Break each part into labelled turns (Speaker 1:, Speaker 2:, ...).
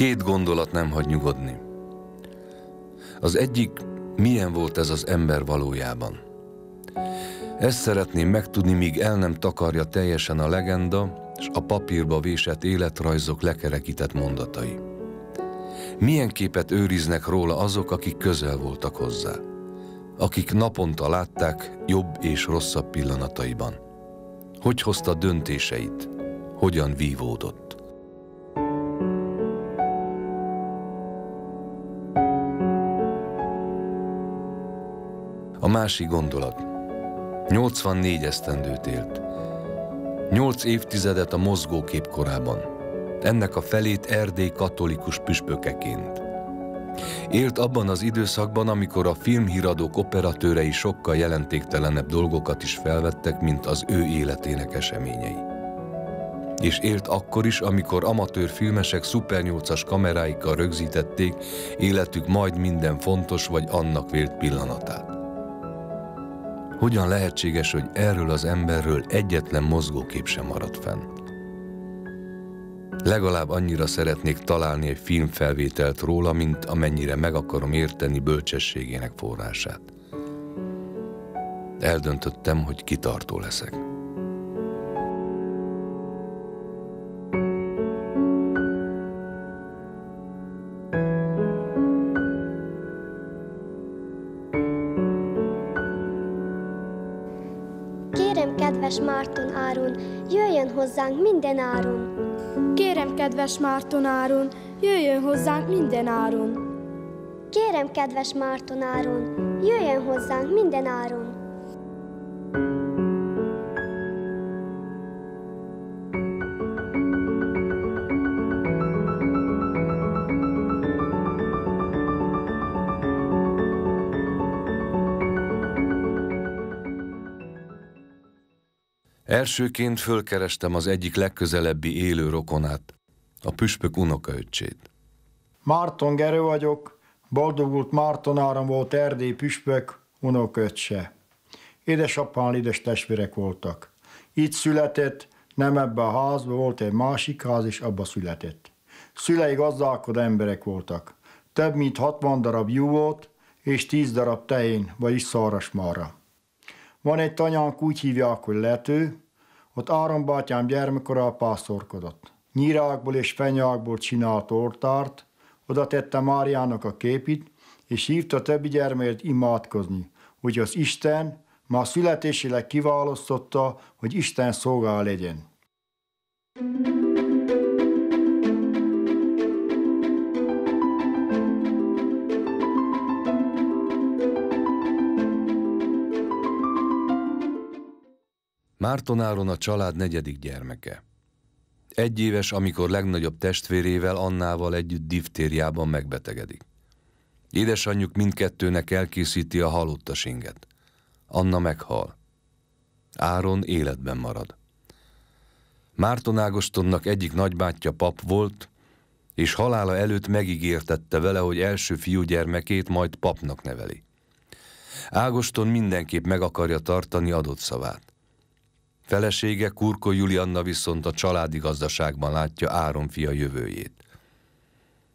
Speaker 1: Két gondolat nem hagy nyugodni. Az egyik, milyen volt ez az ember valójában. Ezt szeretném megtudni, míg el nem takarja teljesen a legenda és a papírba vésett életrajzok lekerekített mondatai. Milyen képet őriznek róla azok, akik közel voltak hozzá, akik naponta látták jobb és rosszabb pillanataiban. Hogy hozta döntéseit, hogyan vívódott. másik gondolat. 84 esztendőt élt. 8 évtizedet a mozgókép korában. Ennek a felét Erdély katolikus püspökeként. Élt abban az időszakban, amikor a filmhíradók operatőrei sokkal jelentéktelenebb dolgokat is felvettek, mint az ő életének eseményei. És élt akkor is, amikor amatőr filmesek szuper 8-as kameráikkal rögzítették életük majd minden fontos vagy annak vélt pillanatát. Hogyan lehetséges, hogy erről az emberről egyetlen mozgókép sem maradt fenn? Legalább annyira szeretnék találni egy filmfelvételt róla, mint amennyire meg akarom érteni bölcsességének forrását. Eldöntöttem, hogy kitartó leszek.
Speaker 2: kedves Márton Áron, jöjjön hozzánk minden áron. Kérem, kedves Márton Áron, jöjjön hozzánk minden áron. Kérem, kedves Márton Áron, jöjjön hozzánk minden áron.
Speaker 1: Elsőként fölkerestem az egyik legközelebbi élő rokonát, a püspök unokaöccsét.
Speaker 3: Márton Gerő vagyok, boldogult Márton Áram volt Erdély püspök unoköccse. Édesapám, édes testvérek voltak. Itt született, nem ebbe a házba, volt egy másik ház, és abba született. Szülei gazdálkodó emberek voltak. Több mint 60 darab jó volt, és 10 darab tején, vagyis szarasmára. Van egy tanyánk, úgy hívják, hogy lető, ott Áron bátyám gyermekkora pásztorkodott. Nyírákból és fenyákból csinált oltárt, oda tette Máriának a képit, és hívta többi gyermért imádkozni, hogy az Isten ma születésileg kiválasztotta, hogy Isten szolgál legyen. thank you
Speaker 1: Márton Áron a család negyedik gyermeke. Egy éves, amikor legnagyobb testvérével, Annával együtt diftériában megbetegedik. Édesanyjuk mindkettőnek elkészíti a inget. Anna meghal. Áron életben marad. Márton Ágostonnak egyik nagybátyja pap volt, és halála előtt megígértette vele, hogy első fiúgyermekét majd papnak neveli. Ágoston mindenképp meg akarja tartani adott szavát. Felesége Kurko Julianna viszont a családi gazdaságban látja Áron fia jövőjét.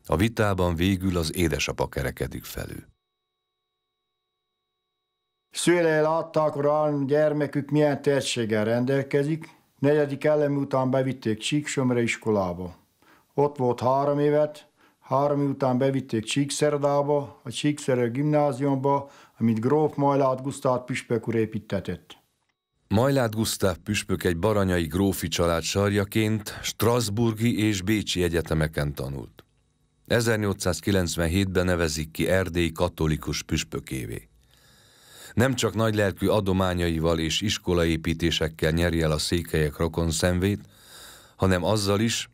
Speaker 1: A vitában végül az édesapa kerekedik felül.
Speaker 3: Szőle látta, akkor gyermekük milyen tehetséggel rendelkezik. Negyedik elemi után bevitték Csíksömre iskolába. Ott volt három évet, három után bevitték Csíkszerdába, a Csíkszerő gimnáziumba, amit Gróf Majlát Gusztát Püspök úr építetett.
Speaker 1: Majlát Gusztáv püspök egy baranyai grófi család sarjaként Strasburgi és Bécsi egyetemeken tanult. 1897-ben nevezik ki Erdély katolikus püspökévé. Nem csak nagy lelkű adományaival és iskolaépítésekkel nyeri el a székelyek rokon szemvét, hanem azzal is,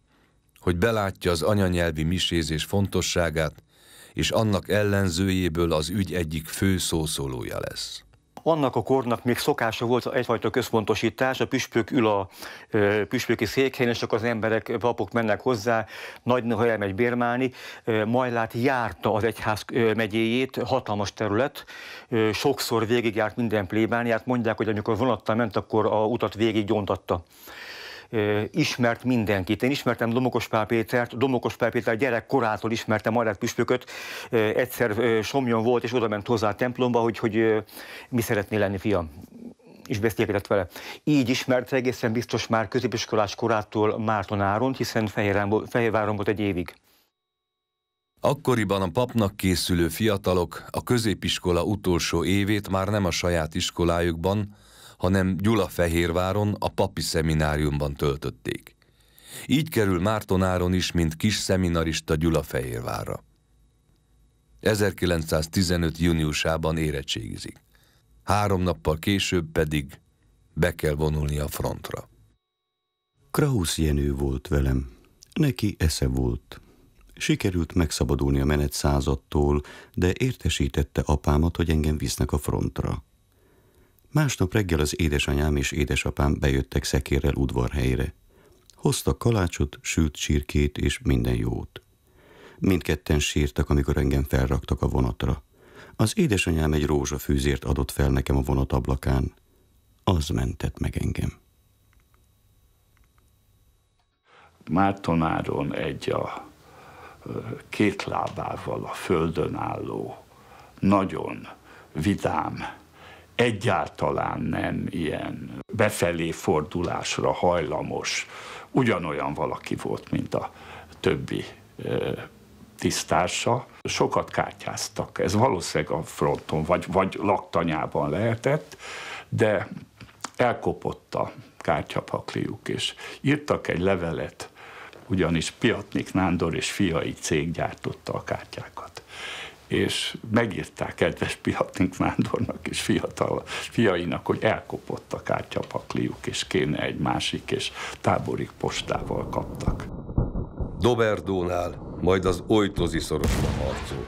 Speaker 1: hogy belátja az anyanyelvi misézés fontosságát, és annak ellenzőjéből az ügy egyik fő szószólója lesz
Speaker 4: annak a kornak még szokása volt egyfajta központosítás, a püspök ül a püspöki székhelyen, és csak az emberek, papok mennek hozzá, nagy ha elmegy bérmálni, Majlát járta az egyház megyéjét, hatalmas terület, sokszor végigjárt minden plébániát, mondják, hogy amikor vonattal ment, akkor a utat végig ismert mindenkit. Én ismertem Domokos Pál Pétert, Domokos Pál Péter gyerekkorától ismertem Marát Püspököt, egyszer Somjon volt, és oda ment hozzá a templomba, hogy, hogy mi szeretné lenni fiam és beszélgetett vele. Így ismert egészen biztos már középiskolás korától Márton Áront, hiszen Fehérváron volt egy évig.
Speaker 1: Akkoriban a papnak készülő fiatalok a középiskola utolsó évét már nem a saját iskolájukban, hanem Gyulafehérváron a papi szemináriumban töltötték. Így kerül Mártonáron is, mint kis szeminarista Gyulafehérvárra. 1915. júniusában érettségizik. Három nappal később pedig be kell vonulni a frontra.
Speaker 5: Krausz Jenő volt velem. Neki esze volt. Sikerült megszabadulni a menet századtól, de értesítette apámat, hogy engem visznek a frontra. Másnap reggel az édesanyám és édesapám bejöttek szekérrel udvarhelyre. Hoztak kalácsot, sült csirkét és minden jót. Mindketten sírtak, amikor engem felraktak a vonatra. Az édesanyám egy rózsafűzért adott fel nekem a vonat ablakán. Az mentett meg engem.
Speaker 6: Mártonáron egy a két lábával a földön álló, nagyon vidám, egyáltalán nem ilyen befelé fordulásra hajlamos, ugyanolyan valaki volt, mint a többi tisztársa. Sokat kártyáztak, ez valószínűleg a fronton, vagy, vagy laktanyában lehetett, de elkopott a kártyapakliuk, és írtak egy levelet, ugyanis Piatnik Nándor és fiai cég gyártotta a kártyákat és megírták kedves Piatink mándornak és fiatal fiainak, hogy elkopott a kártyapakliuk, és kéne egy másik, és
Speaker 1: tábori postával kaptak. Doberdónál, majd az Ojtozi szorosra harcol.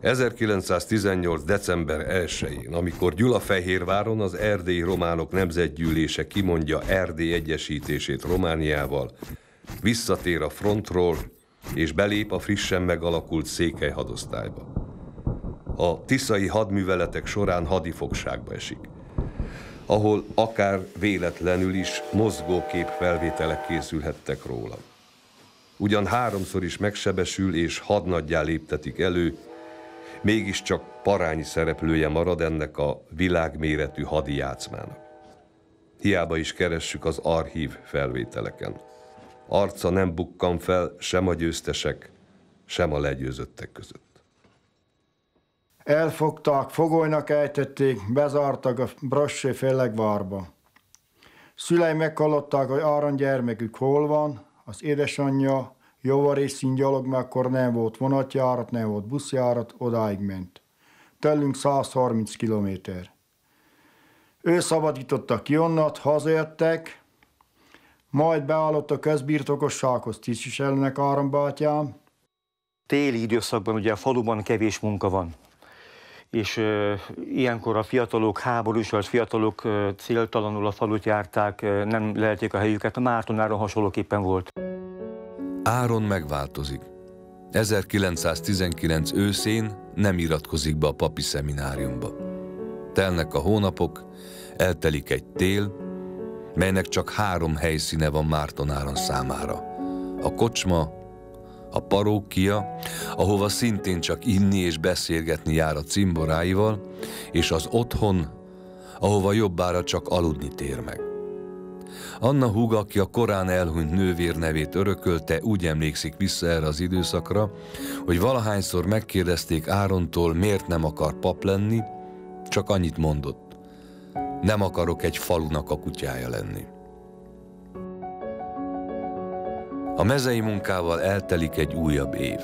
Speaker 1: 1918. december 1-én, amikor Gyulafehérváron az erdélyi románok nemzetgyűlése kimondja Erdély egyesítését Romániával, visszatér a frontról, és belép a frissen megalakult székely hadosztályba. A tiszai hadműveletek során hadifogságba esik, ahol akár véletlenül is mozgókép felvételek készülhettek róla. Ugyan háromszor is megsebesül és hadnagyjá léptetik elő, mégiscsak parányi szereplője marad ennek a világméretű hadi játszmának. Hiába is keressük az archív felvételeken arca nem bukkan fel sem a győztesek, sem a legyőzöttek között.
Speaker 3: Elfogták, fogolynak ejtették, bezártak a brossé félegvárba. Szülei meghallották, hogy Áron gyermekük hol van, az édesanyja jóvarészín gyalog, mert akkor nem volt vonatjárat, nem volt buszjárat, odáig ment. Tellünk 130 kilométer. Ő szabadította ki onnat, hazajöttek, majd beállott a közbirtokos Sákos tisztviselőnek Áram bátyám.
Speaker 4: Téli időszakban ugye a faluban kevés munka van és ö, ilyenkor a fiatalok, vagy fiatalok ö, céltalanul a falut járták, ö, nem lehették a helyüket. A Áron hasonlóképpen volt.
Speaker 1: Áron megváltozik. 1919 őszén nem iratkozik be a papi szemináriumba. Telnek a hónapok, eltelik egy tél, melynek csak három helyszíne van Márton áron számára. A kocsma, a parókia, ahova szintén csak inni és beszélgetni jár a cimboráival, és az otthon, ahova jobbára csak aludni tér meg. Anna húga, aki a korán elhunyt nővér nevét örökölte, úgy emlékszik vissza erre az időszakra, hogy valahányszor megkérdezték Árontól, miért nem akar pap lenni, csak annyit mondott. Nem akarok egy falunak a kutyája lenni. A mezei munkával eltelik egy újabb év.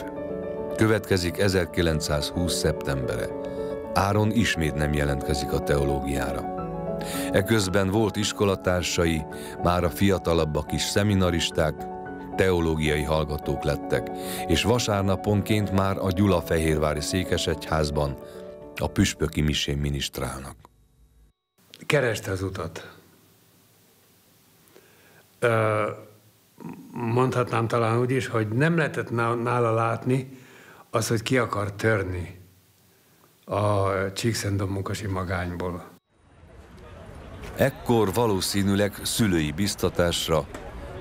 Speaker 1: Következik 1920. szeptembere. Áron ismét nem jelentkezik a teológiára. Eközben volt iskolatársai, már a fiatalabbak is szeminaristák, teológiai hallgatók lettek, és vasárnaponként már a Gyulafehérvári Székesegyházban a püspöki misén minisztrálnak kereste az utat.
Speaker 6: Mondhatnám talán úgy is, hogy nem lehetett nála látni
Speaker 3: az, hogy ki akar törni a Csíkszendom munkasi magányból.
Speaker 1: Ekkor valószínűleg szülői biztatásra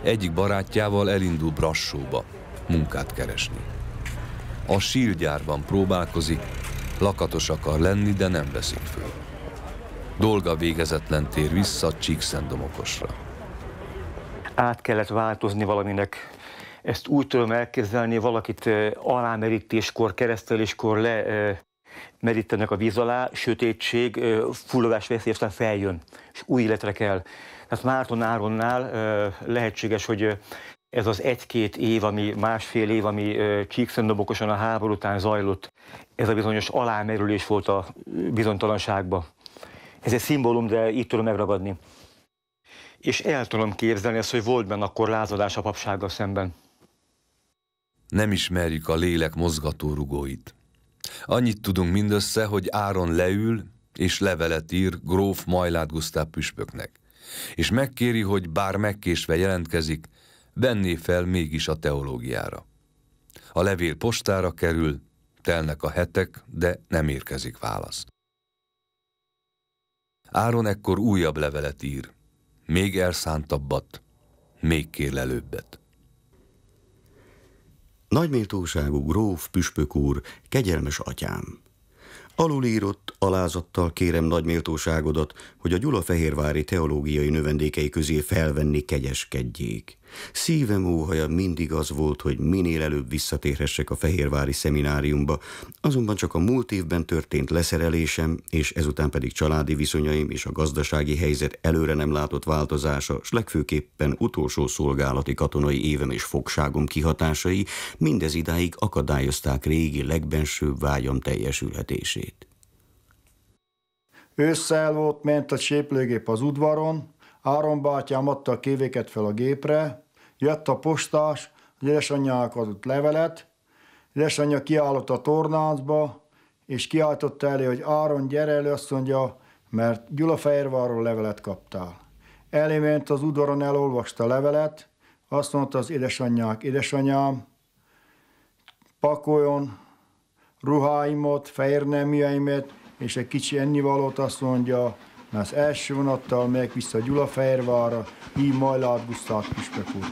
Speaker 1: egyik barátjával elindul Brassóba munkát keresni. A sílgyárban próbálkozik, lakatos akar lenni, de nem veszik föl. Dolga végezetlen tér vissza Csíkszendomokosra.
Speaker 4: Át kellett változni valaminek. Ezt úgy tudom elképzelni, valakit alámerítéskor, kereszteléskor le merítenek a víz alá, sötétség, fullogás veszély, aztán feljön, és új életre kell. Tehát Márton Áronnál lehetséges, hogy ez az egy-két év, ami másfél év, ami csíkszendobokosan a háború után zajlott, ez a bizonyos alámerülés volt a bizonytalanságba ez egy szimbólum, de itt tudom megragadni. És el tudom képzelni ezt, hogy volt benne akkor lázadás a papsággal szemben.
Speaker 1: Nem ismerjük a lélek mozgatórugóit. Annyit tudunk mindössze, hogy Áron leül és levelet ír gróf Majlát Gusztáv püspöknek, és megkéri, hogy bár megkésve jelentkezik, venné fel mégis a teológiára. A levél postára kerül, telnek a hetek, de nem érkezik válasz. Áron ekkor újabb levelet ír, még elszántabbat, még kérlelőbbet. Nagyméltóságú
Speaker 5: gróf püspök úr, kegyelmes atyám! Alulírott alázattal kérem nagy méltóságodat, hogy a gyulafehérvári teológiai növendékei közé felvenni kegyeskedjék. Szívem óhaja mindig az volt, hogy minél előbb visszatérhessek a Fehérvári szemináriumba, azonban csak a múlt évben történt leszerelésem, és ezután pedig családi viszonyaim és a gazdasági helyzet előre nem látott változása, s legfőképpen utolsó szolgálati katonai évem és fogságom kihatásai mindez idáig akadályozták régi legbensőbb vágyam teljesülhetését.
Speaker 3: Ősszel volt, ment a séplőgép az udvaron, Áron bátyám adta a kévéket fel a gépre, jött a postás, az édesanyjának adott levelet, édesanyja kiállott a tornácba, és kiáltotta elé, hogy Áron, gyere elő, azt mondja, mert Gyulafehérvárról levelet kaptál. Elément az udvaron, elolvasta a levelet, azt mondta az édesanyják, édesanyám, pakoljon ruháimat, fehér neműeimet, és egy kicsi ennivalót azt mondja, mert az első vonattal megyek vissza Gyulafehérvárra, így majd lát Püspök úr.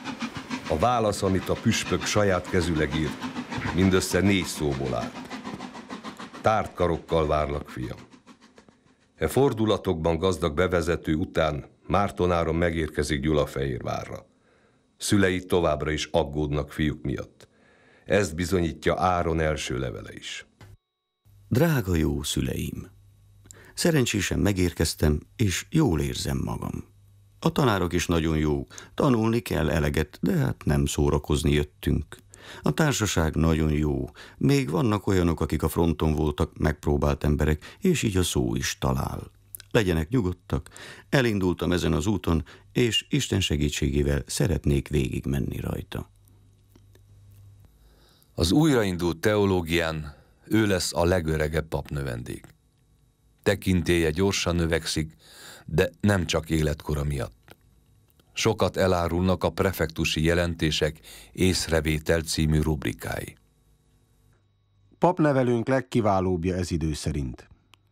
Speaker 1: A válasz, amit a püspök saját kezüleg írt, mindössze négy szóból állt. Tárt karokkal várlak, fiam. E fordulatokban gazdag bevezető után Mártonáron megérkezik Gyulafehérvárra. Szülei továbbra is aggódnak fiúk miatt. Ezt bizonyítja Áron első levele is.
Speaker 5: Drága jó szüleim! Szerencsésen megérkeztem, és jól érzem magam. A tanárok is nagyon jók, tanulni kell eleget, de hát nem szórakozni jöttünk. A társaság nagyon jó, még vannak olyanok, akik a fronton voltak, megpróbált emberek, és így a szó is talál. Legyenek nyugodtak, elindultam ezen az úton, és Isten segítségével szeretnék végigmenni rajta.
Speaker 1: Az újraindult teológián ő lesz a legöregebb papnövendék. Tekintéje gyorsan növekszik, de nem csak életkora miatt. Sokat elárulnak a prefektusi jelentések észrevétel című rubrikái.
Speaker 7: Papnevelőnk legkiválóbbja ez idő szerint.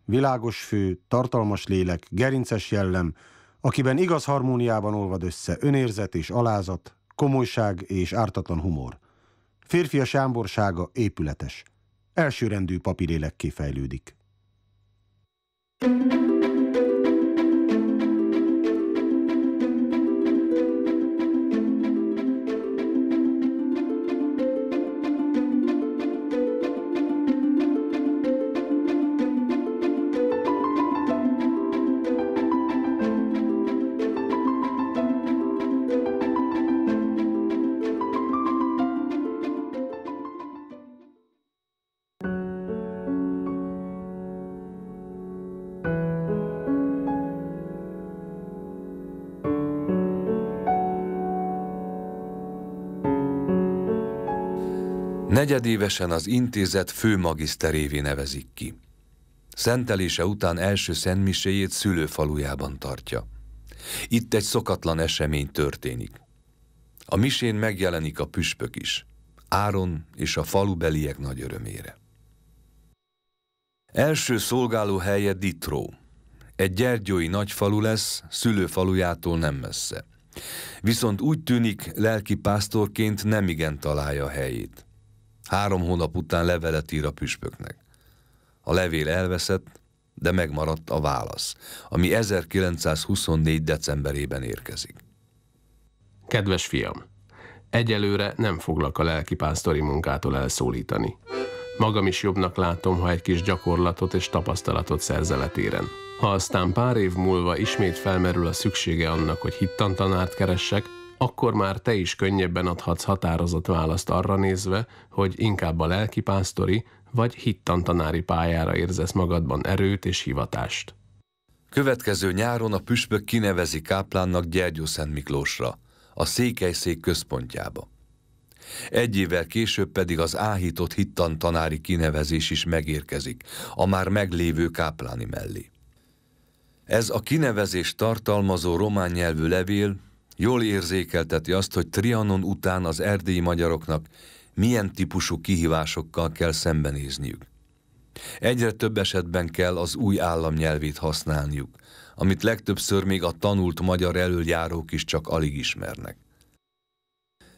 Speaker 7: Világos fő, tartalmas lélek, gerinces jellem, akiben igaz harmóniában olvad össze önérzet és alázat, komolyság és ártatlan humor. Férfias ámborsága épületes – elsőrendű papírélekké fejlődik. Thank you.
Speaker 1: negyedévesen az intézet főmagiszterévé nevezik ki. Szentelése után első szentmiséjét szülőfalujában tartja. Itt egy szokatlan esemény történik. A misén megjelenik a püspök is, Áron és a falubeliek nagy örömére. Első szolgáló helye Ditró. Egy gyergyói nagyfalu lesz, szülőfalujától nem messze. Viszont úgy tűnik, lelki pásztorként nemigen találja a helyét. Három hónap után levelet ír a püspöknek. A levél elveszett, de megmaradt a válasz, ami 1924. decemberében érkezik.
Speaker 2: Kedves fiam, egyelőre nem foglak a lelkipásztori munkától elszólítani. Magam is jobbnak látom, ha egy kis gyakorlatot és tapasztalatot szerzeletéren. Ha aztán pár év múlva ismét felmerül a szüksége annak, hogy hittantanárt keressek, akkor már te is könnyebben adhatsz határozott választ arra nézve, hogy inkább a lelkipásztori vagy hittantanári pályára érzesz magadban erőt és hivatást.
Speaker 1: Következő nyáron a püspök kinevezi Káplánnak Gyergyó Szent Miklósra, a székelyszék központjába. Egy évvel később pedig az áhított hittan tanári kinevezés is megérkezik, a már meglévő kápláni mellé. Ez a kinevezés tartalmazó román nyelvű levél Jól érzékelteti azt, hogy Trianon után az erdélyi magyaroknak milyen típusú kihívásokkal kell szembenézniük. Egyre több esetben kell az új államnyelvét használniuk, amit legtöbbször még a tanult magyar elöljárók is csak alig ismernek.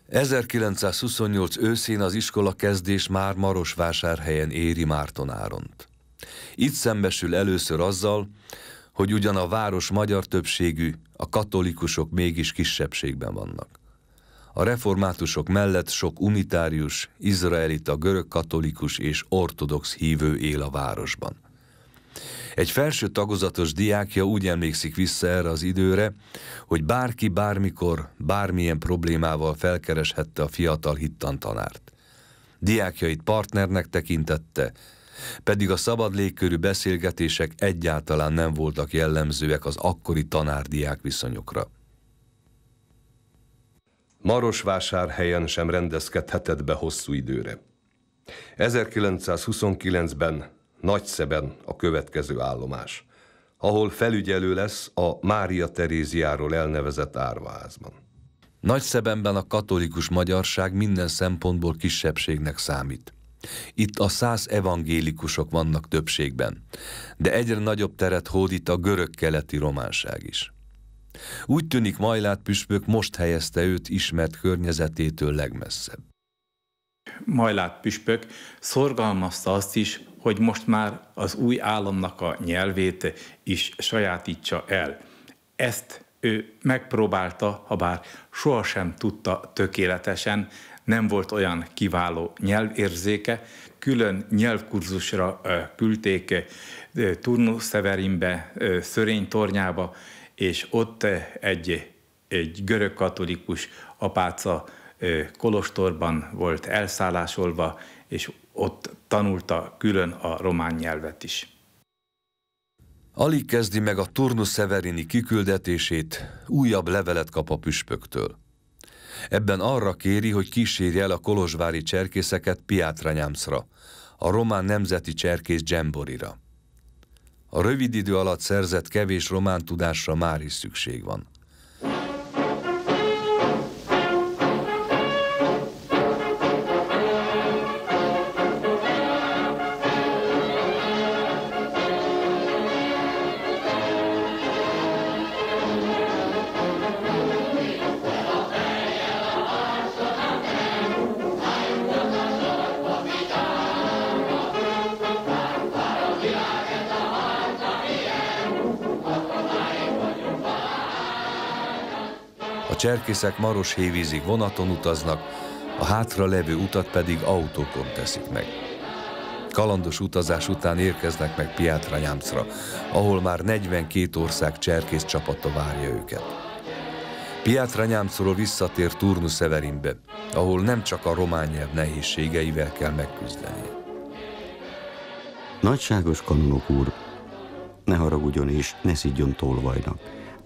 Speaker 1: 1928 őszén az iskola kezdés már Marosvásárhelyen éri Márton Áront. Itt szembesül először azzal, hogy ugyan a város magyar többségű, a katolikusok mégis kisebbségben vannak. A reformátusok mellett sok unitárius, izraelita, görögkatolikus és ortodox hívő él a városban. Egy felső tagozatos diákja úgy emlékszik vissza erre az időre, hogy bárki bármikor, bármilyen problémával felkereshette a fiatal hittantanárt. Diákjait partnernek tekintette, pedig a szabad légkörű beszélgetések egyáltalán nem voltak jellemzőek az akkori tanárdiák viszonyokra. Marosvásárhelyen sem rendezkedhetett be hosszú időre. 1929-ben Nagyszeben a következő állomás, ahol felügyelő lesz a Mária Teréziáról elnevezett árvaházban. Nagyszebenben a katolikus magyarság minden szempontból kisebbségnek számít. Itt a száz evangélikusok vannak többségben, de egyre nagyobb teret hódít a görög-keleti románság is. Úgy tűnik Majlát püspök most helyezte őt ismert környezetétől legmesszebb.
Speaker 2: Majlát püspök szorgalmazta azt is, hogy most már az új államnak a nyelvét is sajátítsa el. Ezt ő megpróbálta, ha bár sohasem tudta tökéletesen, nem volt olyan kiváló nyelvérzéke, külön nyelvkurzusra küldték Severinbe, Szörény tornyába, és ott egy, egy görög katolikus apáca kolostorban volt elszállásolva, és
Speaker 1: ott tanulta külön a román nyelvet is. Alig kezdi meg a Turnus Severini kiküldetését, újabb levelet kap a püspöktől. Ebben arra kéri, hogy kísérje el a kolozsvári cserkészeket Piátranyámszra, a román nemzeti cserkész dzsemborira. A rövid idő alatt szerzett kevés román tudásra már is szükség van. lelkészek Maros hévízig vonaton utaznak, a hátra levő utat pedig autókon teszik meg. Kalandos utazás után érkeznek meg Piátra Nyámcra, ahol már 42 ország cserkész csapata várja őket. Piátra Nyámcról visszatér Turnu Severinbe, ahol nem csak a román nyelv nehézségeivel kell megküzdeni.
Speaker 5: Nagyságos kanonok úr, ne haragudjon és ne szidjon tolvajnak.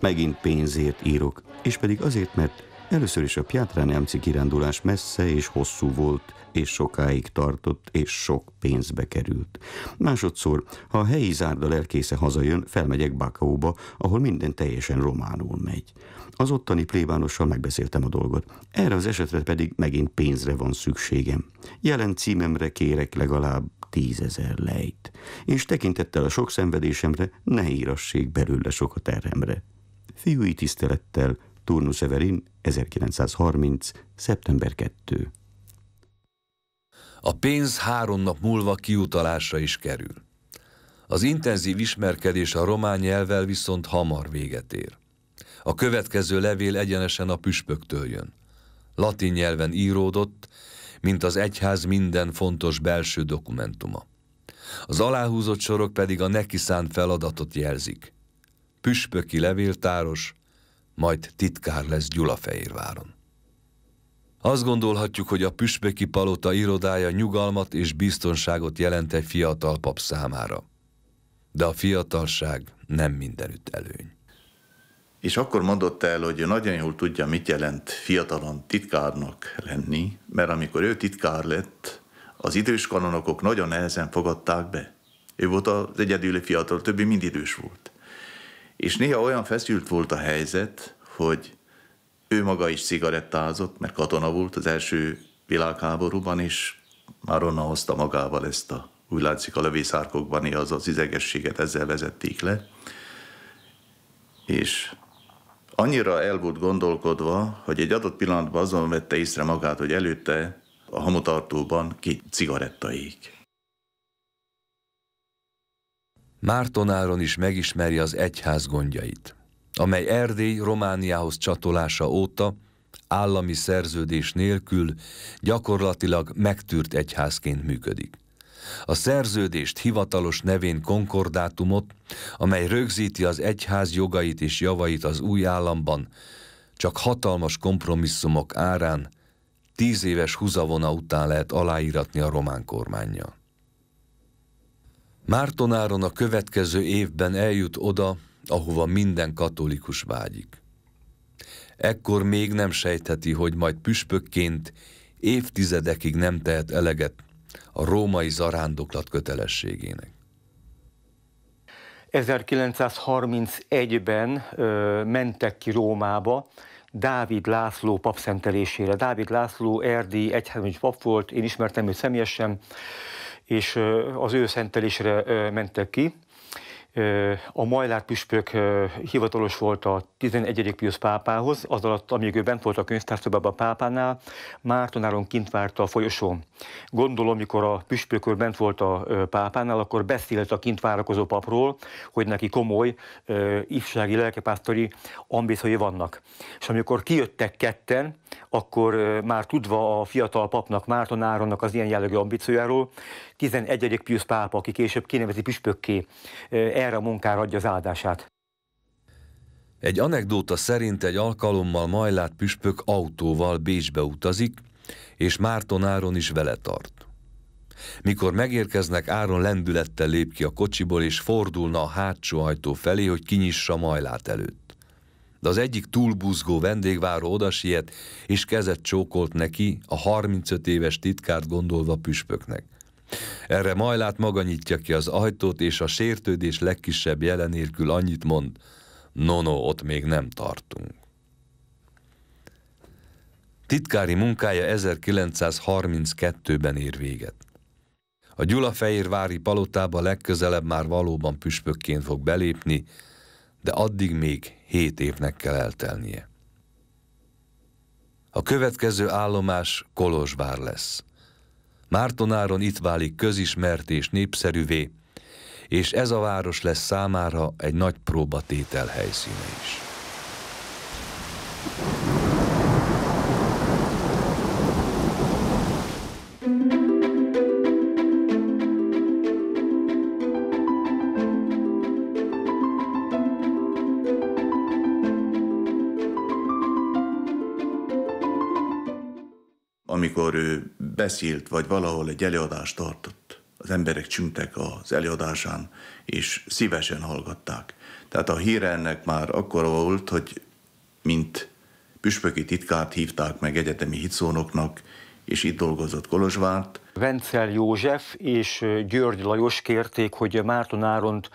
Speaker 5: Megint pénzért írok, és pedig azért, mert először is a Pjátrán Jámci kirándulás messze és hosszú volt, és sokáig tartott, és sok pénzbe került. Másodszor, ha a helyi zárda lelkésze hazajön, felmegyek Bakóba, ahol minden teljesen románul megy. Az ottani plébánossal megbeszéltem a dolgot. Erre az esetre pedig megint pénzre van szükségem. Jelen címemre kérek legalább tízezer lejt, és tekintettel a sok szenvedésemre ne írassék belőle sokat terhemre. Fiúi tisztelettel Turnu Severin 1930. szeptember 2.
Speaker 8: A
Speaker 1: pénz három nap múlva kiutalásra is kerül. Az intenzív ismerkedés a román nyelvvel viszont hamar véget ér. A következő levél egyenesen a püspöktől jön. Latin nyelven íródott, mint az egyház minden fontos belső dokumentuma. Az aláhúzott sorok pedig a neki szánt feladatot jelzik püspöki levéltáros, majd titkár lesz Gyulafehérváron. Azt gondolhatjuk, hogy a püspöki palota irodája nyugalmat és biztonságot jelent egy fiatal pap számára. De a fiatalság nem mindenütt előny. És akkor mondott el, hogy nagyon jól tudja, mit jelent
Speaker 7: fiatalon titkárnak lenni, mert amikor ő titkár lett, az idős kanonokok nagyon nehezen fogadták be. Ő volt az egyedüli fiatal, többi mind idős volt. És néha olyan feszült volt a helyzet, hogy ő maga is cigarettázott, mert katona volt az első világháborúban, és már onnan hozta magával ezt a, úgy látszik a lövészárkokban, az az izegességet ezzel vezették le. És annyira el volt gondolkodva, hogy egy adott pillanatban azon vette észre magát, hogy előtte a hamutartóban két cigarettaik.
Speaker 1: Mártonáron is megismeri az egyház gondjait, amely Erdély Romániához csatolása óta állami szerződés nélkül gyakorlatilag megtűrt egyházként működik. A szerződést hivatalos nevén konkordátumot, amely rögzíti az egyház jogait és javait az új államban, csak hatalmas kompromisszumok árán tíz éves húzavona után lehet aláíratni a román kormányjal. Mártonáron a következő évben eljut oda, ahova minden katolikus vágyik. Ekkor még nem sejtheti, hogy majd püspökként évtizedekig nem tehet eleget a római zarándoklat kötelességének.
Speaker 4: 1931-ben ö, mentek ki Rómába, Dávid László papszentelésére. Dávid László Erdi egyházmegyi pap volt, én ismertem őt személyesen, és az ő szentelésre mentek ki. A Majlár püspök hivatalos volt a 11. Pius pápához, az alatt, amíg ő bent volt a könyvtárszobában a pápánál, Mártonáron kint várta a folyosón. Gondolom, mikor a püspök bent volt a pápánál, akkor beszélt a kint várakozó papról, hogy neki komoly ifjúsági lelkepásztori ambíciói vannak. És amikor kijöttek ketten, akkor már tudva a fiatal papnak, Márton Áronnak az ilyen jellegű ambíciójáról, 11. Pius pápa, aki később kinevezi püspökké, erre a munkára adja az áldását.
Speaker 1: Egy anekdóta szerint egy alkalommal Majlát püspök autóval Bécsbe utazik, és Márton Áron is vele tart. Mikor megérkeznek, Áron lendülettel lép ki a kocsiból, és fordulna a hátsó ajtó felé, hogy kinyissa Majlát előtt de az egyik túlbuzgó vendégváró odasiet, és kezet csókolt neki, a 35 éves titkárt gondolva püspöknek. Erre Majlát maga nyitja ki az ajtót, és a sértődés legkisebb jelenérkül annyit mond, "Nono, no, ott még nem tartunk. Titkári munkája 1932-ben ér véget. A Gyulafehérvári palotába legközelebb már valóban püspökként fog belépni, de addig még hét évnek kell eltelnie. A következő állomás Kolozsvár lesz. Mártonáron itt válik közismert és népszerűvé, és ez a város lesz számára egy nagy próbatétel helyszíne is.
Speaker 7: amikor ő beszélt, vagy valahol egy előadást tartott, az emberek csüntek az előadásán, és szívesen hallgatták. Tehát a híre ennek már akkor volt, hogy mint püspöki titkárt hívták meg egyetemi hitszónoknak, és itt dolgozott Kolozsvárt.
Speaker 4: Vencel József és György Lajos kérték, hogy Márton Áront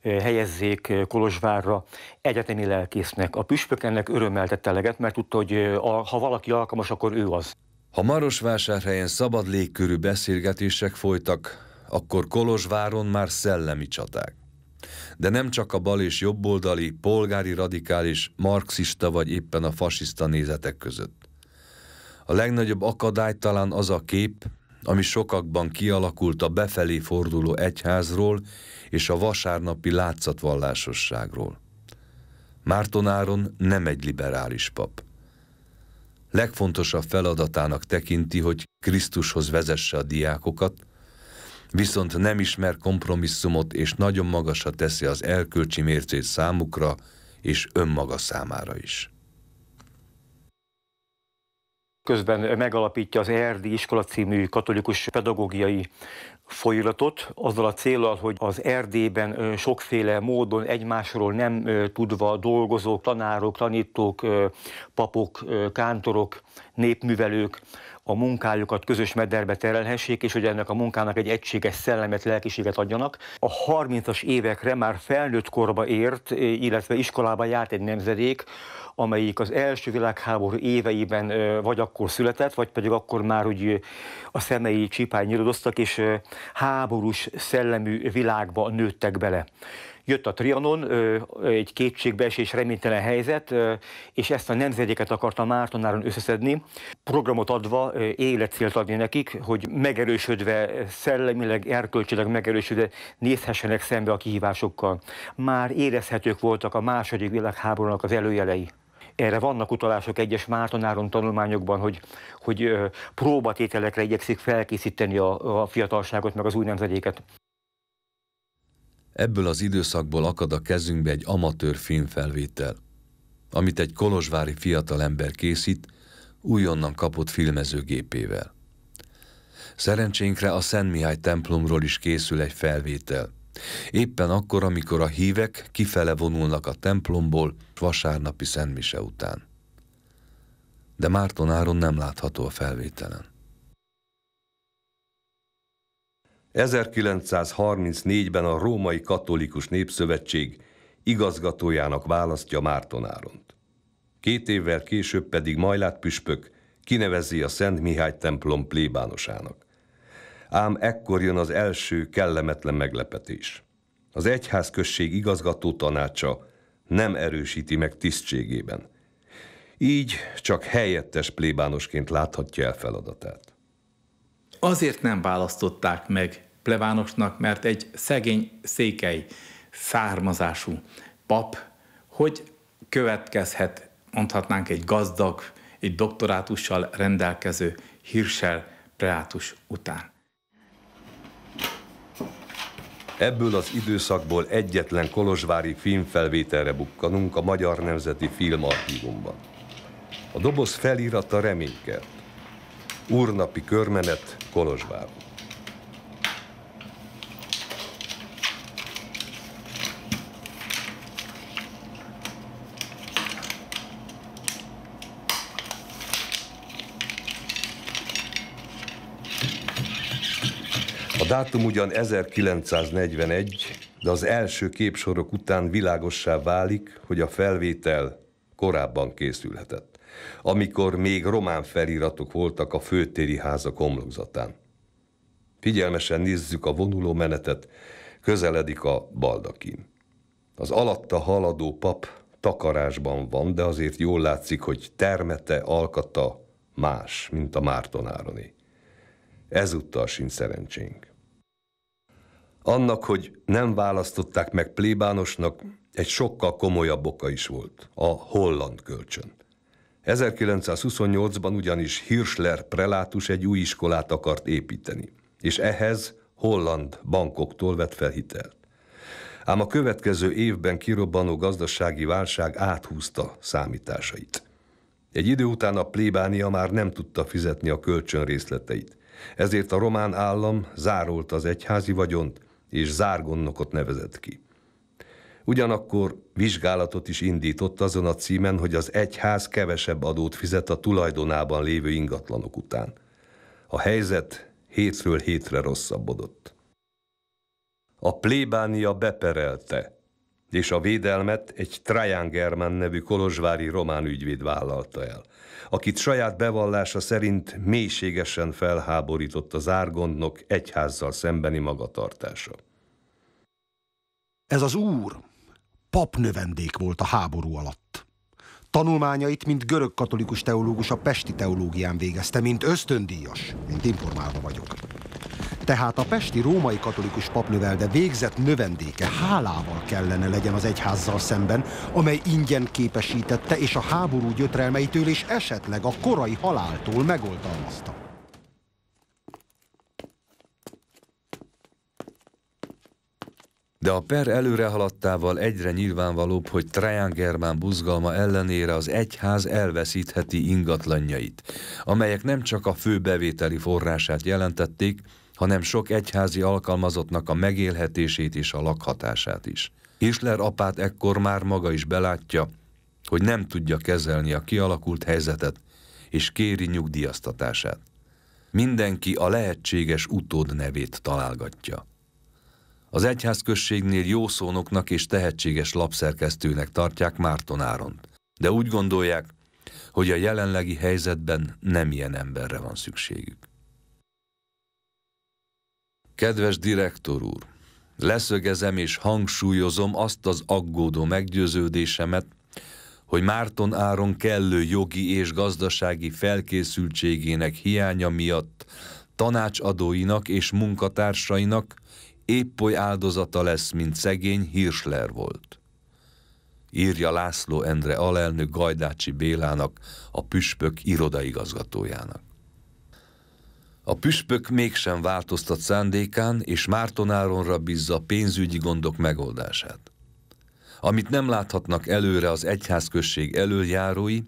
Speaker 4: eh, helyezzék eh, Kolozsvárra egyetemi lelkésznek. A püspök ennek örömmel tette eleget, mert tudta, hogy eh, ha valaki alkalmas, akkor ő az.
Speaker 1: Ha Marosvásárhelyen szabad légkörű beszélgetések folytak, akkor Kolozsváron már szellemi csaták. De nem csak a bal és jobboldali, polgári radikális, marxista vagy éppen a fasiszta nézetek között. A legnagyobb akadály talán az a kép, ami sokakban kialakult a befelé forduló egyházról és a vasárnapi látszatvallásosságról. Márton Áron nem egy liberális pap legfontosabb feladatának tekinti, hogy Krisztushoz vezesse a diákokat, viszont nem ismer kompromisszumot és nagyon magasra teszi az elkölcsi mércét számukra és önmaga számára is.
Speaker 4: Közben megalapítja az Erdi Iskola című katolikus pedagógiai folyamatot, azzal a célral, hogy az Erdélyben sokféle módon egymásról nem tudva dolgozók, tanárok, tanítók, papok, kántorok, népművelők, a munkájukat közös mederbe terelhessék, és hogy ennek a munkának egy egységes szellemet, lelkiséget adjanak. A 30-as évekre már felnőtt korba ért, eh, illetve iskolába járt egy nemzedék, amelyik az első világháború éveiben eh, vagy akkor született, vagy pedig akkor már úgy eh, a szemei csipány nyilodoztak, és háborús szellemű világba nőttek bele jött a Trianon, egy kétségbeesés, reménytelen helyzet, és ezt a nemzedéket akarta Mártonáron összeszedni, programot adva, életcélt adni nekik, hogy megerősödve, szellemileg, erkölcsileg megerősödve nézhessenek szembe a kihívásokkal. Már érezhetők voltak a második világháborúnak az előjelei erre vannak utalások egyes Mártonáron tanulmányokban, hogy, hogy próbatételekre igyekszik felkészíteni a, a fiatalságot, meg az új nemzedéket.
Speaker 1: Ebből az időszakból akad a kezünkbe egy amatőr filmfelvétel, amit egy kolozsvári fiatalember készít újonnan kapott filmezőgépével. Szerencsénkre a Szent Mihály templomról is készül egy felvétel. Éppen akkor, amikor a hívek kifele vonulnak a templomból vasárnapi szentmise után. De Márton Áron nem látható a felvételen. 1934-ben a Római Katolikus Népszövetség igazgatójának választja Márton Áront. Két évvel később pedig Majlát püspök kinevezi a Szent Mihály templom plébánosának. Ám ekkor jön az első kellemetlen meglepetés. Az egyházközség igazgató tanácsa nem erősíti meg tisztségében. Így csak helyettes plébánosként láthatja el feladatát. Azért nem választották
Speaker 2: meg plebánosnak, mert egy szegény székely származású pap, hogy következhet, mondhatnánk egy gazdag, egy doktorátussal rendelkező hírsel preátus után.
Speaker 1: Ebből az időszakból egyetlen kolozsvári filmfelvételre bukkanunk a Magyar Nemzeti Filmarchívumban. A doboz felirata reménykelt. Úrnapi körmenet Kolozsváron. A dátum ugyan 1941, de az első képsorok után világossá válik, hogy a felvétel korábban készülhetett amikor még román feliratok voltak a főtéri házak homlokzatán. Figyelmesen nézzük a vonuló menetet, közeledik a baldakin. Az alatta haladó pap takarásban van, de azért jól látszik, hogy termete, alkata más, mint a Mártonároni. Ezúttal sincs szerencsénk. Annak, hogy nem választották meg plébánosnak, egy sokkal komolyabb oka is volt, a holland kölcsön. 1928-ban ugyanis Hirschler prelátus egy új iskolát akart építeni, és ehhez holland bankoktól vett fel hitelt. Ám a következő évben kirobbanó gazdasági válság áthúzta számításait. Egy idő után a plébánia már nem tudta fizetni a kölcsön részleteit, ezért a román állam zárolta az egyházi vagyont, és zárgonnokot nevezett ki. Ugyanakkor vizsgálatot is indított azon a címen, hogy az egyház kevesebb adót fizet a tulajdonában lévő ingatlanok után. A helyzet hétről hétre rosszabbodott. A plébánia beperelte, és a védelmet egy Traján Germán nevű kolozsvári román ügyvéd vállalta el, akit saját bevallása szerint mélységesen felháborított az árgondnok egyházzal szembeni magatartása.
Speaker 9: Ez az úr, papnövendék volt a háború alatt. Tanulmányait, mint görög-katolikus teológus a Pesti teológián végezte, mint ösztöndíjas, mint informálva vagyok. Tehát a pesti római katolikus papnövelde végzett növendéke hálával kellene legyen az egyházzal szemben, amely ingyen képesítette és a háború gyötrelmeitől és esetleg a korai haláltól megoldalmazta.
Speaker 1: de a per előre haladtával egyre nyilvánvalóbb, hogy Traján Germán buzgalma ellenére az egyház elveszítheti ingatlanjait, amelyek nem csak a fő bevételi forrását jelentették, hanem sok egyházi alkalmazottnak a megélhetését és a lakhatását is. Isler apát ekkor már maga is belátja, hogy nem tudja kezelni a kialakult helyzetet, és kéri nyugdíjaztatását. Mindenki a lehetséges utód nevét találgatja. Az egyházközségnél jószónoknak és tehetséges lapszerkesztőnek tartják Márton Áront, de úgy gondolják, hogy a jelenlegi helyzetben nem ilyen emberre van szükségük. Kedves direktor úr, leszögezem és hangsúlyozom azt az aggódó meggyőződésemet, hogy Márton Áron kellő jogi és gazdasági felkészültségének hiánya miatt tanácsadóinak és munkatársainak épp oly áldozata lesz, mint szegény Hirsler volt. Írja László Endre alelnök Gajdácsi Bélának, a püspök irodaigazgatójának. A püspök mégsem változtat szándékán, és Márton Áronra bízza pénzügyi gondok megoldását. Amit nem láthatnak előre az egyházközség előjárói,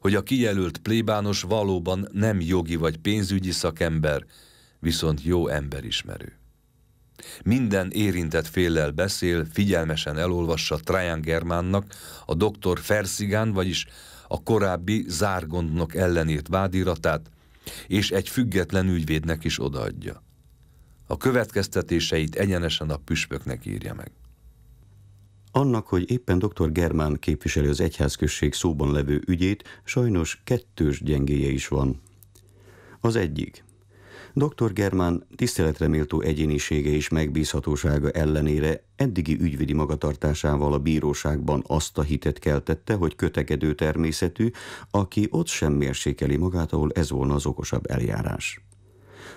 Speaker 1: hogy a kijelölt plébános valóban nem jogi vagy pénzügyi szakember, viszont jó emberismerő. Minden érintett féllel beszél, figyelmesen elolvassa Traján Germánnak a doktor Ferszigán, vagyis a korábbi zárgondnok ellenért vádiratát, és egy független ügyvédnek is odaadja. A következtetéseit egyenesen a püspöknek írja meg. Annak, hogy éppen
Speaker 5: dr. Germán képviseli az egyházközség szóban levő ügyét, sajnos kettős gyengéje is van. Az egyik, Dr. Germán tiszteletre méltó egyénisége és megbízhatósága ellenére eddigi ügyvédi magatartásával a bíróságban azt a hitet keltette, hogy kötekedő természetű, aki ott sem mérsékeli magát, ahol ez volna az okosabb eljárás.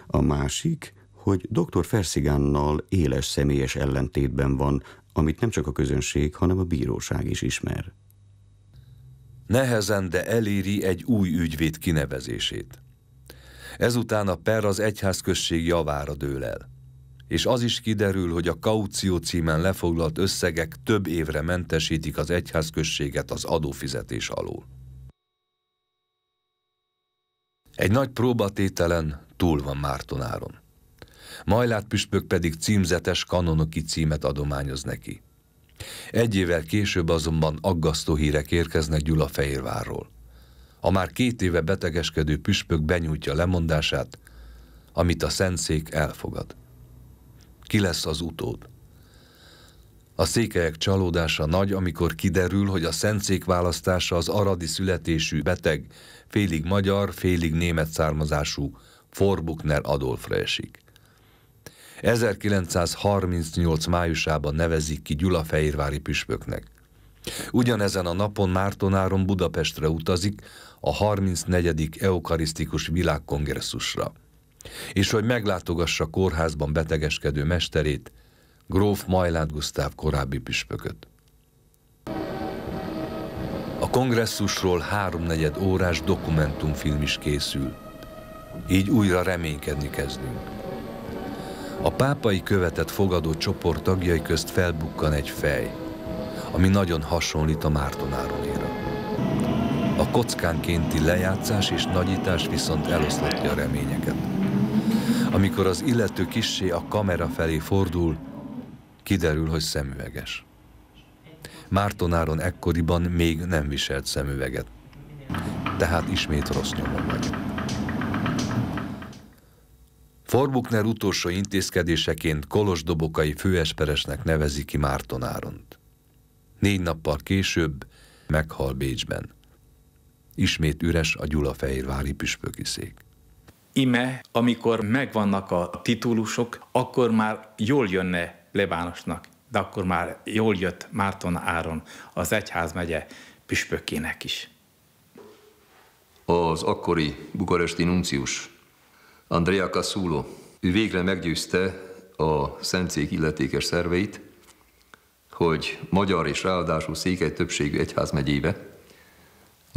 Speaker 5: A másik, hogy dr. Ferszigánnal éles személyes ellentétben van, amit nem csak a közönség, hanem a bíróság is ismer.
Speaker 1: Nehezen, de eléri egy új ügyvéd kinevezését. Ezután a per az egyházközség javára dől el. És az is kiderül, hogy a kaució címen lefoglalt összegek több évre mentesítik az egyházközséget az adófizetés alól. Egy nagy próbatételen túl van Áron. Majlát püspök pedig címzetes kanonoki címet adományoz neki. Egy évvel később azonban aggasztó hírek érkeznek Gyulafehérvárról. A már két éve betegeskedő püspök benyújtja lemondását, amit a szentszék elfogad. Ki lesz az utód? A székelyek csalódása nagy, amikor kiderül, hogy a szentszék választása az aradi születésű beteg, félig magyar, félig német származású Forbukner Adolfra esik. 1938. májusában nevezik ki Gyulafehérvári püspöknek. Ugyanezen a napon Mártonáron Budapestre utazik, a 34. eukarisztikus világkongresszusra, és hogy meglátogassa kórházban betegeskedő mesterét, gróf Majlát Gusztáv korábbi püspököt. A kongresszusról háromnegyed órás dokumentumfilm is készül, így újra reménykedni kezdünk. A pápai követett fogadó csoport tagjai közt felbukkan egy fej, ami nagyon hasonlít a Márton Áronéra. A kockánkénti lejátszás és nagyítás viszont eloszlatja a reményeket. Amikor az illető kissé a kamera felé fordul, kiderül, hogy szemüveges. Mártonáron ekkoriban még nem viselt szemüveget. Tehát ismét rossz nyomon vagy. Forbukner utolsó intézkedéseként Kolosdobokai főesperesnek nevezi ki Mártonáront. Négy nappal később meghal Bécsben ismét üres a Gyulafehérvári püspöki szék. Ime, amikor megvannak a titulusok, akkor
Speaker 2: már jól jönne Lebánosnak, de akkor már jól jött Márton Áron,
Speaker 8: az egyházmegye püspökének is. Az akkori bukaresti nuncius, Andrea Cassulo, ő végre meggyőzte a szentszék illetékes szerveit, hogy magyar és ráadásul székely többségű egyházmegyébe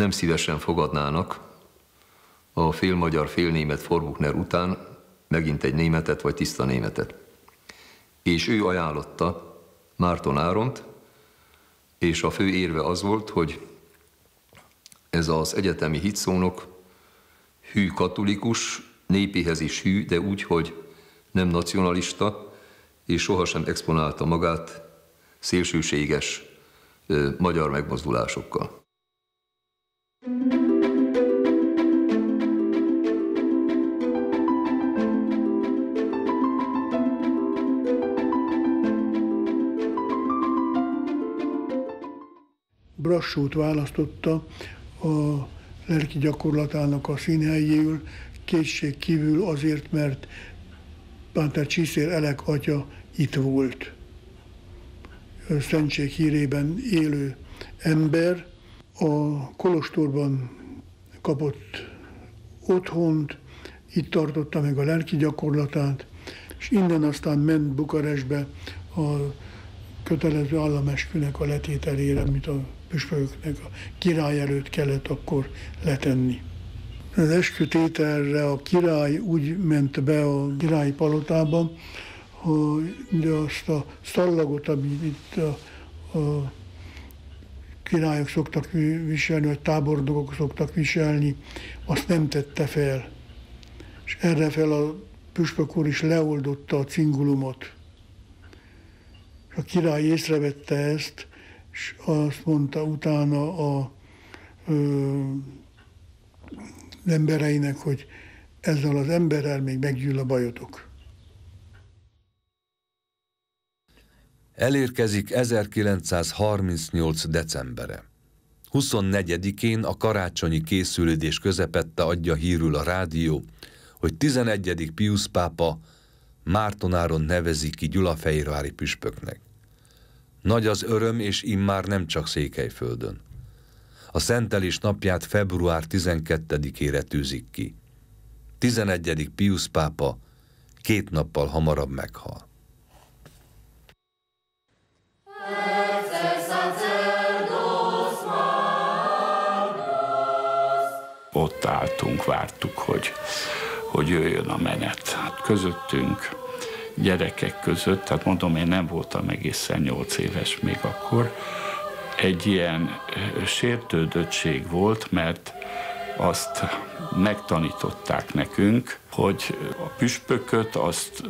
Speaker 8: nem szívesen fogadnának a fél magyar, fél német Forbuchner után megint egy németet vagy tiszta németet. És ő ajánlotta Márton Áront, és a fő érve az volt, hogy ez az egyetemi hitszónok hű katolikus, népihez is hű, de úgy, hogy nem nacionalista, és sohasem exponálta magát szélsőséges ö, magyar megmozdulásokkal.
Speaker 10: Brassót választotta a lelki gyakorlatának a színhelyéül, kétség kívül azért, mert Pánter Csiszér Elek atya itt volt. Szentség hírében élő ember, a Kolostorban kapott otthont, itt tartotta meg a lelki gyakorlatát, és innen aztán ment Bukarestbe a kötelező állameskünek a letételére, amit a püspököknek a király előtt kellett akkor letenni. Az eskütételre a király úgy ment be a királyi palotába, hogy azt a szallagot, amit itt a, a királyok szoktak viselni, vagy tábornokok szoktak viselni, azt nem tette fel. És erre fel a püspök úr is leoldotta a cingulumot. És a király észrevette ezt, és azt mondta utána a ö, embereinek, hogy ezzel az emberrel még meggyűl a bajotok.
Speaker 1: Elérkezik 1938. decembere. 24-én a karácsonyi készülődés közepette adja hírül a rádió, hogy 11. Pius pápa Mártonáron nevezi ki Gyulafehérvári püspöknek. Nagy az öröm, és immár nem csak Székelyföldön. A szentelés napját február 12-ére tűzik ki. 11. Pius pápa két nappal hamarabb meghal.
Speaker 6: Ott álltunk, vártuk, hogy, hogy jöjjön a menet. Hát közöttünk, gyerekek között, tehát mondom, én nem voltam egészen nyolc éves még akkor, egy ilyen sértődöttség volt, mert azt megtanították nekünk, hogy a püspököt azt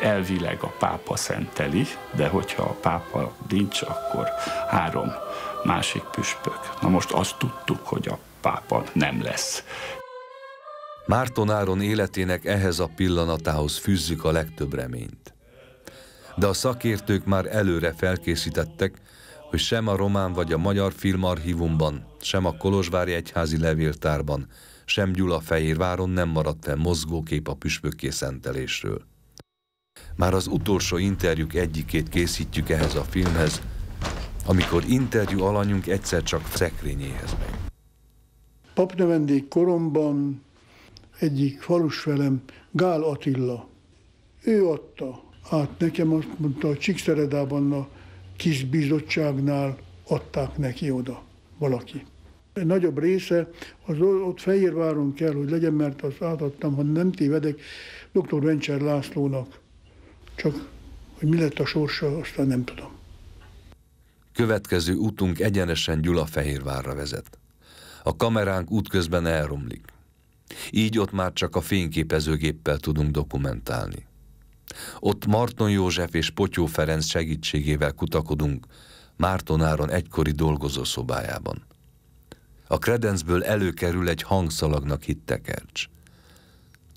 Speaker 6: elvileg a pápa szenteli, de hogyha a pápa nincs, akkor három
Speaker 1: másik püspök. Na most azt tudtuk, hogy a pápa nem lesz. Márton Áron életének ehhez a pillanatához fűzzük a legtöbb reményt. De a szakértők már előre felkészítettek, hogy sem a román vagy a magyar filmarchívumban, sem a Kolozsvári Egyházi Levéltárban, sem Fehérváron nem maradt fel mozgókép a püspökké szentelésről. Már az utolsó interjúk egyikét készítjük ehhez a filmhez, amikor interjú alanyunk egyszer csak szekrényéhez megy.
Speaker 10: Papnevendék koromban egyik velem, Gál Attila, ő adta át nekem, azt mondta, a Csíkszeredában a kis bizottságnál adták neki oda valaki. A nagyobb része az ott Fehérváron kell, hogy legyen, mert azt átadtam, ha nem tévedek, dr. Vencser Lászlónak csak, hogy mi lett a sorsa, aztán nem tudom.
Speaker 1: Következő útunk egyenesen Gyulafehérvárra vezet. A kameránk útközben elromlik. Így ott már csak a fényképezőgéppel tudunk dokumentálni. Ott Marton József és Potyó Ferenc segítségével kutakodunk Mártonáron egykori dolgozó szobájában. A kredencből előkerül egy hangszalagnak hittekercs. tekercs.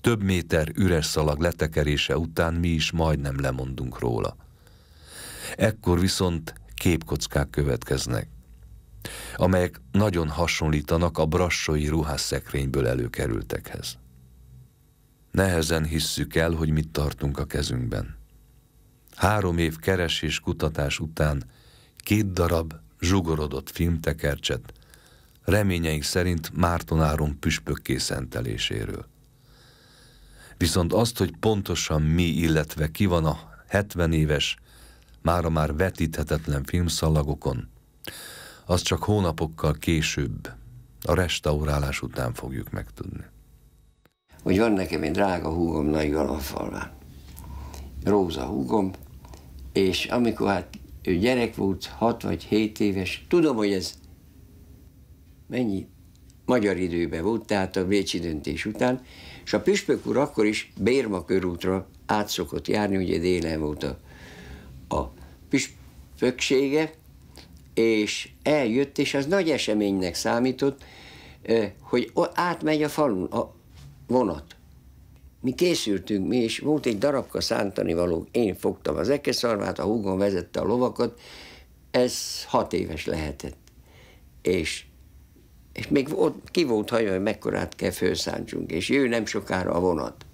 Speaker 1: Több méter üres szalag letekerése után mi is majdnem lemondunk róla. Ekkor viszont képkockák következnek, amelyek nagyon hasonlítanak a brassói ruhásszekrényből előkerültekhez. Nehezen hisszük el, hogy mit tartunk a kezünkben. Három év keresés kutatás után két darab zsugorodott filmtekercset, reményeink szerint Márton Áron püspök készenteléséről. Viszont azt, hogy pontosan mi, illetve ki van a 70 éves, mára már vetíthetetlen filmszalagokon, az csak hónapokkal később, a restaurálás után fogjuk megtudni. Hogy van nekem egy drága húgom nagy galonfalván.
Speaker 5: Róza húgom, és amikor hát ő gyerek volt, 6 vagy 7 éves, tudom, hogy ez mennyi magyar időben volt, tehát a Bécsi döntés után, és a püspök úr akkor is Bérma körútra át szokott járni, ugye délen volt a, a püspöksége, és eljött, és az nagy eseménynek számított, hogy átmegy a falun a vonat. Mi készültünk mi, és volt egy darabka szántani való. Én fogtam az ekeszarvát, a húgon vezette a lovakat, ez hat éves lehetett. És és még ott ki volt hagyva, hogy mekkorát kell felszántsunk, és jöjj nem sokára a vonat.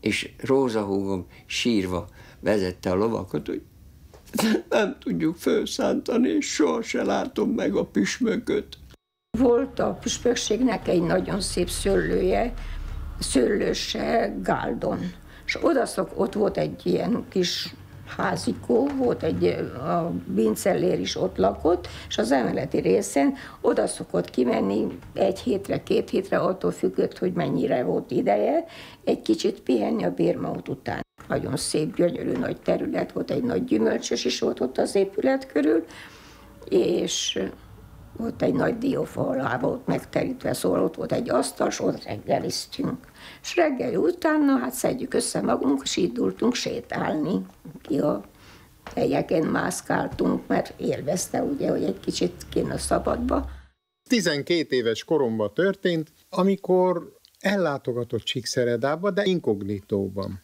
Speaker 5: És Róza húgom sírva vezette a lovakat, hogy nem tudjuk felszántani, és soha se látom meg a püspököt.
Speaker 7: Volt a püspökségnek egy nagyon szép szőlője, szőlőse Gáldon. És odaszok, ott volt egy ilyen kis házikó, volt egy, a Vincellér is ott lakott, és az emeleti részen oda szokott kimenni egy hétre, két hétre, attól függött, hogy mennyire volt ideje, egy kicsit pihenni a bérmaut után. Nagyon szép, gyönyörű nagy terület volt, egy nagy gyümölcsös is volt ott az épület körül, és ott egy nagy diófalá volt megterítve, szóval ott volt egy és ott reggeliztünk. És reggel utána, hát szedjük össze magunk, és indultunk sétálni ki a helyeken mászkáltunk, mert élvezte ugye, hogy egy
Speaker 9: kicsit kéne a szabadba. 12 éves koromban történt, amikor ellátogatott Csíkszeredába, de inkognitóban.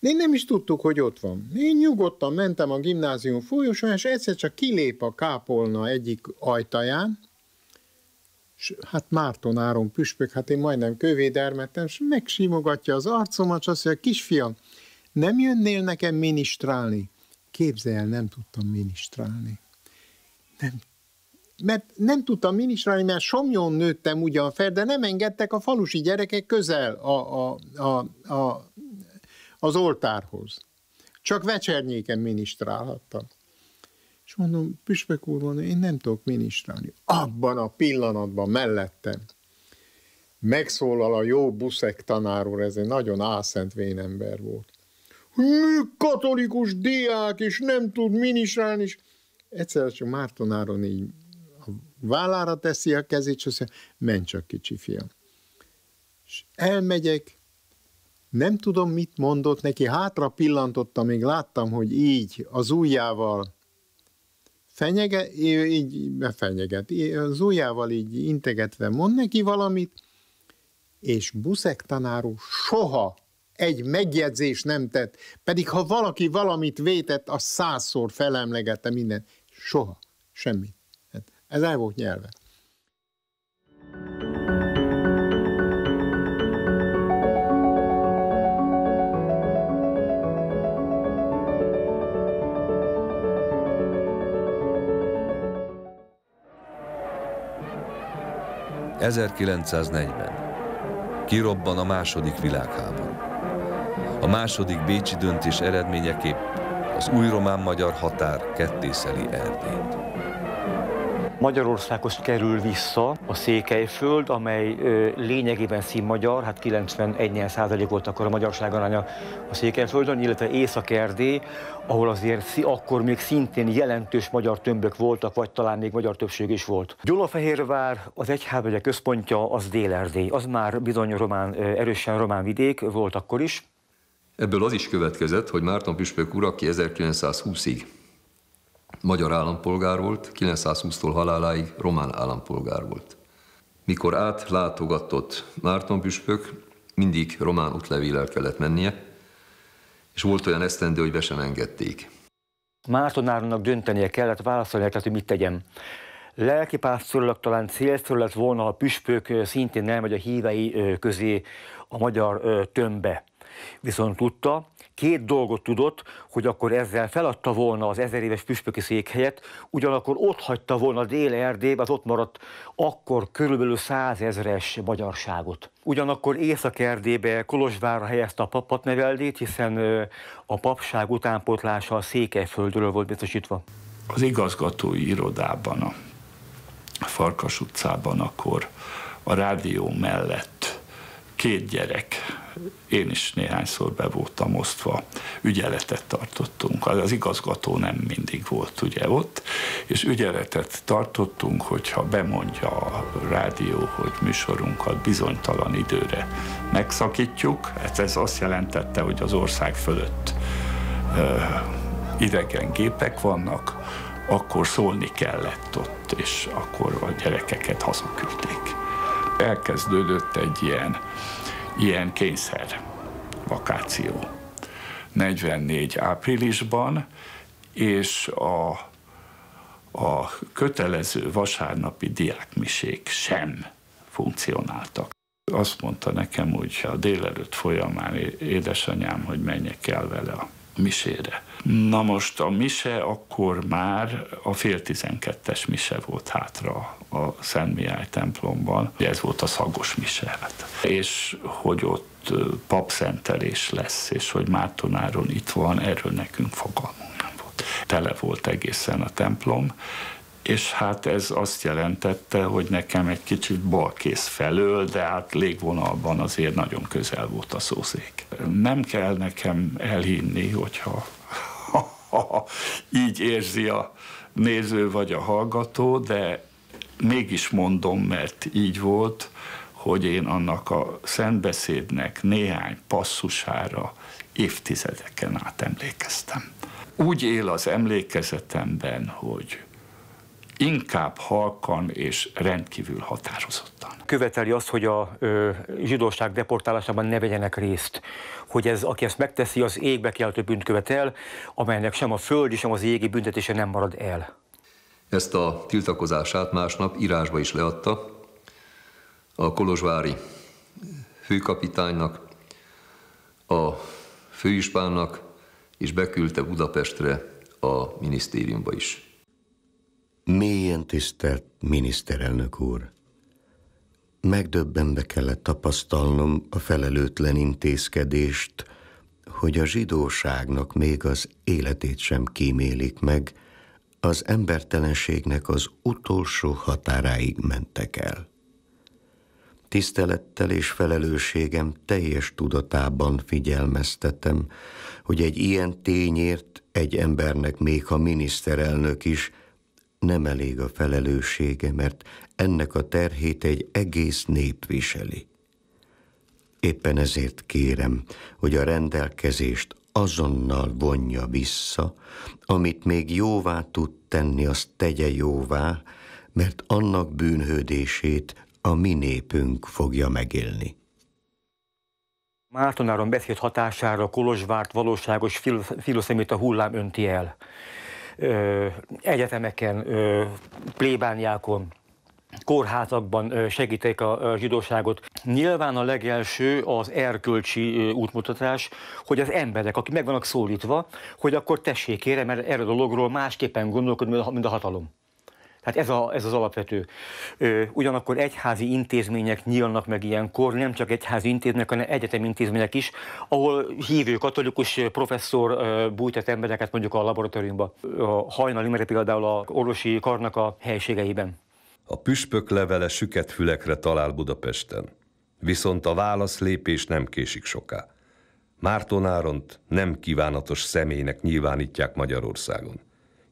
Speaker 9: Én nem is tudtuk, hogy ott van. Én nyugodtan mentem a gimnázium folyosón, és egyszer csak kilép a kápolna egyik ajtaján, és hát Márton Áron püspök, hát én majdnem kövédermettem, és megsimogatja az arcomat, és azt mondja, kisfiam, nem jönnél nekem minisztrálni? Képzelj el, nem tudtam minisztrálni. Nem mert nem tudtam minisztrálni, mert somjon nőttem ugyan fel, de nem engedtek a falusi gyerekek közel a, a, a, a az oltárhoz. Csak vecsernyéken minisztrálhattam. És mondom, püspök úr, mondom, én nem tudok minisztrálni. Abban a pillanatban mellettem megszólal a jó buszek tanár úr, ez egy nagyon álszent ember volt. Mű katolikus diák, és nem tud minisztrálni, és egyszer csak Márton Áron így a vállára teszi a kezét, és azt mondja, menj csak kicsi fiam. És elmegyek, nem tudom, mit mondott neki, hátra pillantottam, még láttam, hogy így az ujjával fenyeget, így fenyeget, az ujjával így integetve mond neki valamit, és Buszek tanáró soha egy megjegyzés nem tett, pedig ha valaki valamit vétett, az százszor felemlegette mindent. Soha, semmi. Hát ez el volt nyelve.
Speaker 1: 1940. Kirobban a második világháború. A második bécsi döntés eredményeképp az új román-magyar határ kettészeli Erdélyt.
Speaker 4: Magyarországhoz kerül vissza a Székelyföld, amely ö, lényegében színmagyar, hát 91 volt akkor a magyarság aránya a Székelyföldön, illetve Észak-Erdély, ahol azért akkor még szintén jelentős magyar tömbök voltak, vagy talán még magyar többség is volt. Gyulafehérvár, az egyházmegye központja, az Dél-Erdély. Az már bizony román, erősen román vidék volt akkor is. Ebből az is
Speaker 8: következett, hogy Márton püspök ura, aki 1920-ig magyar állampolgár volt, 920-tól haláláig román állampolgár volt. Mikor átlátogatott Márton püspök, mindig román útlevéllel kellett mennie, és volt olyan esztendő, hogy be sem engedték.
Speaker 4: Áronnak döntenie kellett, válaszolnia kellett, hogy mit tegyen. Lelkipásztorlag talán célszerű lett volna, a püspök szintén vagy a hívei közé a magyar tömbe. Viszont tudta, két dolgot tudott, hogy akkor ezzel feladta volna az ezer éves püspöki székhelyet, ugyanakkor ott hagyta volna Dél-Erdélybe, az ott maradt akkor körülbelül százezres magyarságot. Ugyanakkor Észak-Erdélybe Kolozsvárra helyezte a papat neveldét, hiszen a papság utánpótlása a Székelyföldről volt biztosítva.
Speaker 6: Az igazgatói irodában, a Farkas utcában akkor a rádió mellett két gyerek, én is néhányszor be voltam osztva, ügyeletet tartottunk, az, az igazgató nem mindig volt ugye ott, és ügyeletet tartottunk, hogyha bemondja a rádió, hogy műsorunkat bizonytalan időre megszakítjuk, hát ez azt jelentette, hogy az ország fölött ö, idegen gépek vannak, akkor szólni kellett ott, és akkor a gyerekeket hazaküldték elkezdődött egy ilyen, ilyen kényszer vakáció. 44 áprilisban, és a, a kötelező vasárnapi diákmisék sem funkcionáltak. Azt mondta nekem úgy a délelőtt folyamán édesanyám, hogy menjek el vele a misére. Na most a mise akkor már a fél tizenkettes mise volt hátra a Szent Mihály templomban. Ez volt a szagos miselet. És hogy ott papszentelés lesz, és hogy Mártonáron itt van, erről nekünk fogalmunk nem volt. Tele volt egészen a templom, és hát ez azt jelentette, hogy nekem egy kicsit balkész felől, de hát légvonalban azért nagyon közel volt a szószék. Nem kell nekem elhinni, hogyha ha, ha, így érzi a néző vagy a hallgató, de mégis mondom, mert így volt, hogy én annak a szentbeszédnek néhány passzusára évtizedeken át emlékeztem. Úgy él az emlékezetemben, hogy inkább halkan és rendkívül határozottan.
Speaker 4: Követeli azt, hogy a ö, zsidóság deportálásában ne vegyenek részt, hogy ez, aki ezt megteszi, az égbe több bűnt követel, amelynek sem a földi, sem az égi büntetése nem marad el.
Speaker 8: Ezt a tiltakozását másnap írásba is leadta a kolozsvári főkapitánynak, a főispánnak, és beküldte Budapestre a minisztériumba is. Mélyen tisztelt miniszterelnök úr! Megdöbbenve
Speaker 5: kellett tapasztalnom a felelőtlen intézkedést, hogy a zsidóságnak még az életét sem kímélik meg, az embertelenségnek az utolsó határáig mentek el. Tisztelettel és felelősségem teljes tudatában figyelmeztetem, hogy egy ilyen tényért egy embernek, még a miniszterelnök is, nem elég a felelőssége, mert ennek a terhét egy egész nép viseli. Éppen ezért kérem, hogy a rendelkezést azonnal vonja vissza, amit még jóvá tud tenni, azt tegye jóvá, mert annak bűnhődését a mi népünk fogja megélni.
Speaker 4: Márton Áron beszéd hatására Kolozsvárt valóságos filoszemét a hullám önti el. egyetemeken, plébániákon, kórházakban segítik a zsidóságot. Nyilván a legelső az erkölcsi útmutatás, hogy az emberek, akik meg vannak szólítva, hogy akkor tessék ére, mert erről a dologról másképpen gondolkodni, mint a hatalom. Tehát ez, a, ez az alapvető. Ugyanakkor egyházi intézmények nyílnak meg ilyenkor, nem csak egyházi intézmények, hanem egyetemi intézmények is, ahol hívő katolikus professzor bújtat embereket mondjuk a laboratóriumba. A hajnali, mert például a orvosi karnak a helységeiben.
Speaker 1: A püspök levele süket fülekre talál Budapesten. Viszont a válasz lépés nem késik soká. Márton Áront nem kívánatos személynek nyilvánítják Magyarországon.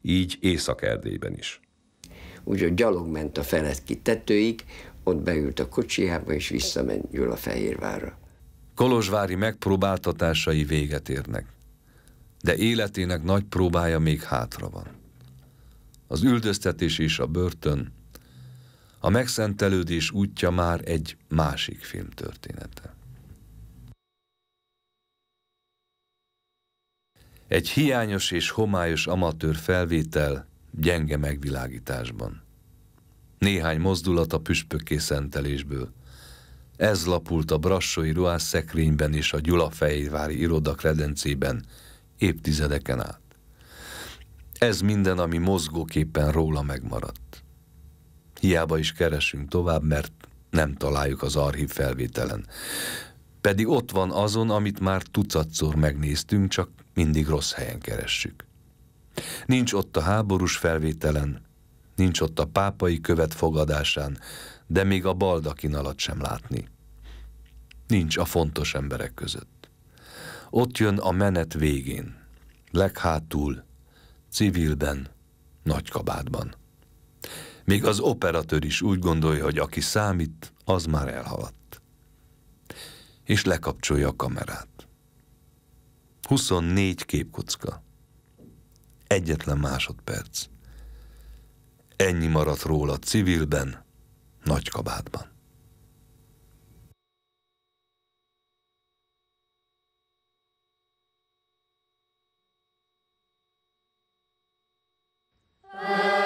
Speaker 1: Így Észak-Erdélyben is. Úgyhogy gyalog ment a ki tetőig, ott beült a kocsiába, és
Speaker 5: visszament
Speaker 1: Fehérvárra. Kolozsvári megpróbáltatásai véget érnek, de életének nagy próbája még hátra van. Az üldöztetés és a börtön – a megszentelődés útja már egy másik film története. Egy hiányos és homályos amatőr felvétel gyenge megvilágításban. Néhány mozdulat a püspökké szentelésből. Ez lapult a brassói ruhás szekrényben és a Gyulafehérvári iroda kredencében évtizedeken át. Ez minden, ami mozgóképpen róla megmaradt. Hiába is keresünk tovább, mert nem találjuk az archív felvételen. Pedig ott van azon, amit már tucatszor megnéztünk, csak mindig rossz helyen keressük. Nincs ott a háborús felvételen, nincs ott a pápai követ fogadásán, de még a baldakin alatt sem látni. Nincs a fontos emberek között. Ott jön a menet végén, leghátul, civilben, nagy kabádban. Még az operatőr is úgy gondolja, hogy aki számít, az már elhaladt. És lekapcsolja a kamerát. 24 képkocka. Egyetlen másodperc. Ennyi maradt róla civilben, nagy kabátban.
Speaker 10: Ah.